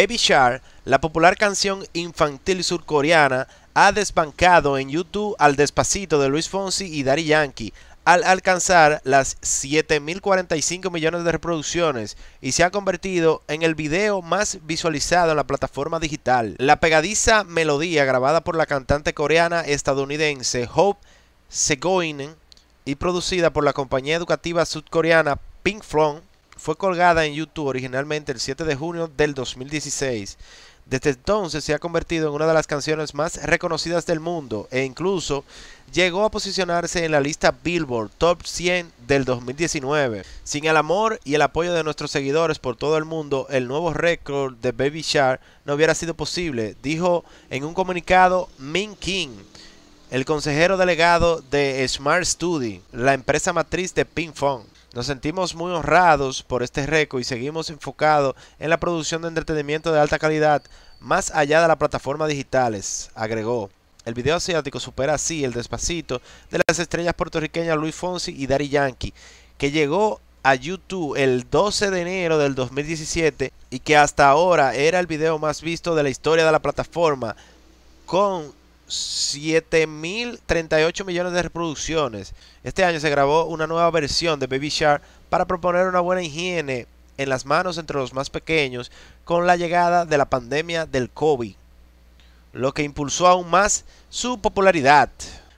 Baby Shark, la popular canción infantil surcoreana, ha desbancado en YouTube al despacito de Luis Fonsi y Daddy Yankee al alcanzar las 7.045 millones de reproducciones y se ha convertido en el video más visualizado en la plataforma digital. La pegadiza melodía grabada por la cantante coreana estadounidense Hope Segoinen y producida por la compañía educativa surcoreana Pink Flong. Fue colgada en YouTube originalmente el 7 de junio del 2016. Desde entonces se ha convertido en una de las canciones más reconocidas del mundo e incluso llegó a posicionarse en la lista Billboard Top 100 del 2019. Sin el amor y el apoyo de nuestros seguidores por todo el mundo, el nuevo récord de Baby Shark no hubiera sido posible, dijo en un comunicado Min King. El consejero delegado de Smart Study, la empresa matriz de Ping Pong. Nos sentimos muy honrados por este récord y seguimos enfocados en la producción de entretenimiento de alta calidad más allá de la plataforma digitales, agregó. El video asiático supera así el despacito de las estrellas puertorriqueñas Luis Fonsi y Dari Yankee, que llegó a YouTube el 12 de enero del 2017 y que hasta ahora era el video más visto de la historia de la plataforma, con 7.038 millones de reproducciones. Este año se grabó una nueva versión de Baby Shark para proponer una buena higiene en las manos entre los más pequeños con la llegada de la pandemia del COVID, lo que impulsó aún más su popularidad.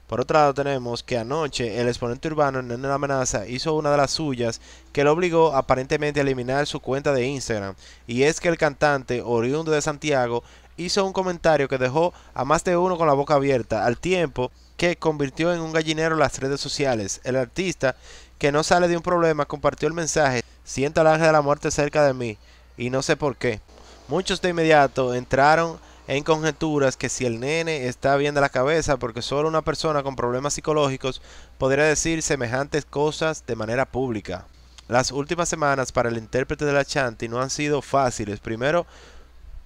Por otro lado tenemos que anoche el exponente urbano en la amenaza hizo una de las suyas que lo obligó aparentemente a eliminar su cuenta de Instagram y es que el cantante oriundo de Santiago hizo un comentario que dejó a más de uno con la boca abierta, al tiempo que convirtió en un gallinero las redes sociales. El artista, que no sale de un problema, compartió el mensaje, siento el ángel de la muerte cerca de mí, y no sé por qué. Muchos de inmediato entraron en conjeturas que si el nene está bien de la cabeza, porque solo una persona con problemas psicológicos podría decir semejantes cosas de manera pública. Las últimas semanas para el intérprete de la Chanti no han sido fáciles. Primero,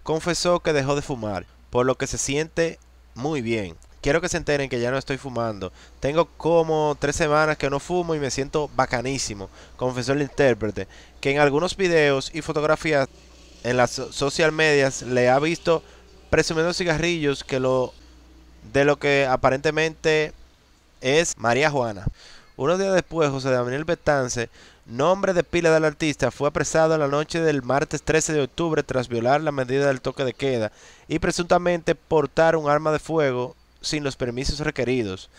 confesó que dejó de fumar, por lo que se siente muy bien. Quiero que se enteren que ya no estoy fumando. Tengo como tres semanas que no fumo y me siento bacanísimo, confesó el intérprete, que en algunos videos y fotografías en las social medias le ha visto presumiendo cigarrillos que lo de lo que aparentemente es María Juana. Unos días después, José Daniel Betance nombre de pila del artista, fue apresado la noche del martes 13 de octubre tras violar la medida del toque de queda y presuntamente portar un arma de fuego sin los permisos requeridos.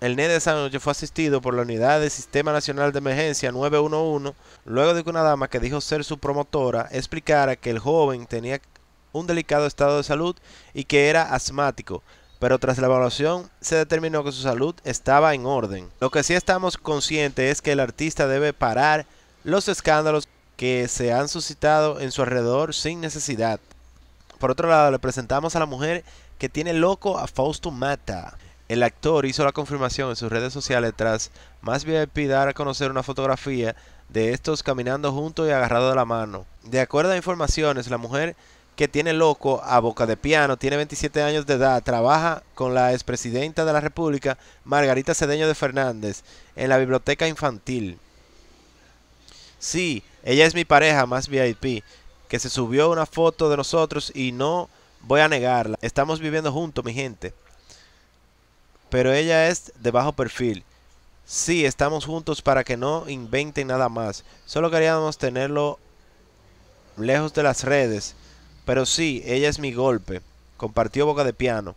El NED de esa noche fue asistido por la Unidad de Sistema Nacional de Emergencia 911 luego de que una dama que dijo ser su promotora explicara que el joven tenía un delicado estado de salud y que era asmático, pero tras la evaluación se determinó que su salud estaba en orden. Lo que sí estamos conscientes es que el artista debe parar los escándalos que se han suscitado en su alrededor sin necesidad. Por otro lado, le presentamos a la mujer que tiene loco a Fausto Mata. El actor hizo la confirmación en sus redes sociales tras más bien dar a conocer una fotografía de estos caminando juntos y agarrados de la mano. De acuerdo a informaciones, la mujer que tiene loco a boca de piano, tiene 27 años de edad, trabaja con la expresidenta de la República, Margarita Cedeño de Fernández, en la biblioteca infantil. Sí, ella es mi pareja más VIP, que se subió una foto de nosotros y no voy a negarla. Estamos viviendo juntos, mi gente. Pero ella es de bajo perfil. Sí, estamos juntos para que no inventen nada más. Solo queríamos tenerlo lejos de las redes pero sí, ella es mi golpe. Compartió boca de piano.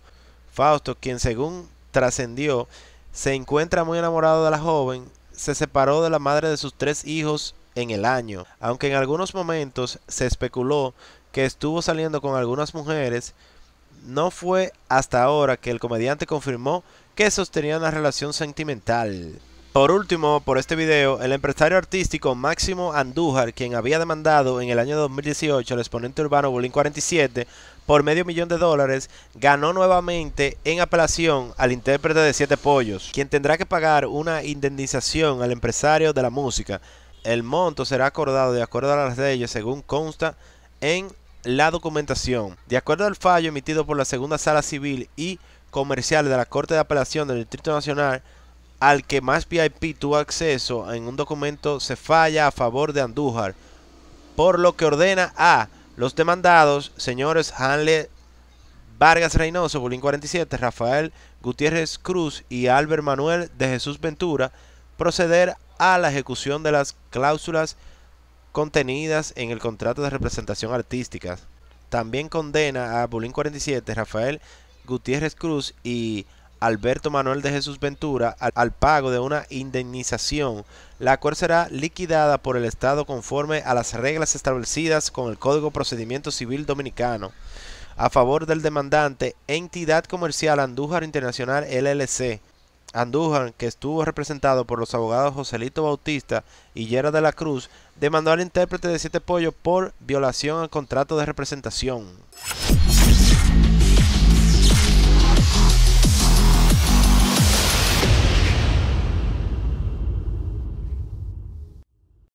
Fausto, quien según trascendió, se encuentra muy enamorado de la joven, se separó de la madre de sus tres hijos en el año, aunque en algunos momentos se especuló que estuvo saliendo con algunas mujeres, no fue hasta ahora que el comediante confirmó que sostenía una relación sentimental. Por último, por este video, el empresario artístico Máximo Andújar, quien había demandado en el año 2018 al exponente urbano Bolín 47 por medio millón de dólares, ganó nuevamente en apelación al intérprete de Siete Pollos, quien tendrá que pagar una indemnización al empresario de la música. El monto será acordado de acuerdo a las leyes según consta en la documentación. De acuerdo al fallo emitido por la Segunda Sala Civil y Comercial de la Corte de Apelación del Distrito Nacional, al que más VIP tuvo acceso en un documento se falla a favor de Andújar, por lo que ordena a los demandados, señores Hanley Vargas Reynoso, Bulín 47, Rafael Gutiérrez Cruz y Albert Manuel de Jesús Ventura, proceder a la ejecución de las cláusulas contenidas en el contrato de representación artística. También condena a Bulín 47, Rafael Gutiérrez Cruz y Alberto Manuel de Jesús Ventura al, pago de una indemnización, la cual será liquidada por el Estado conforme a las reglas establecidas con el Código Procedimiento Civil Dominicano. A favor del demandante, entidad comercial Andújar Internacional LLC. Andújar, que estuvo representado por los abogados Joselito Bautista y Yera de la Cruz, demandó al intérprete de Siete Pollos por violación al contrato de representación.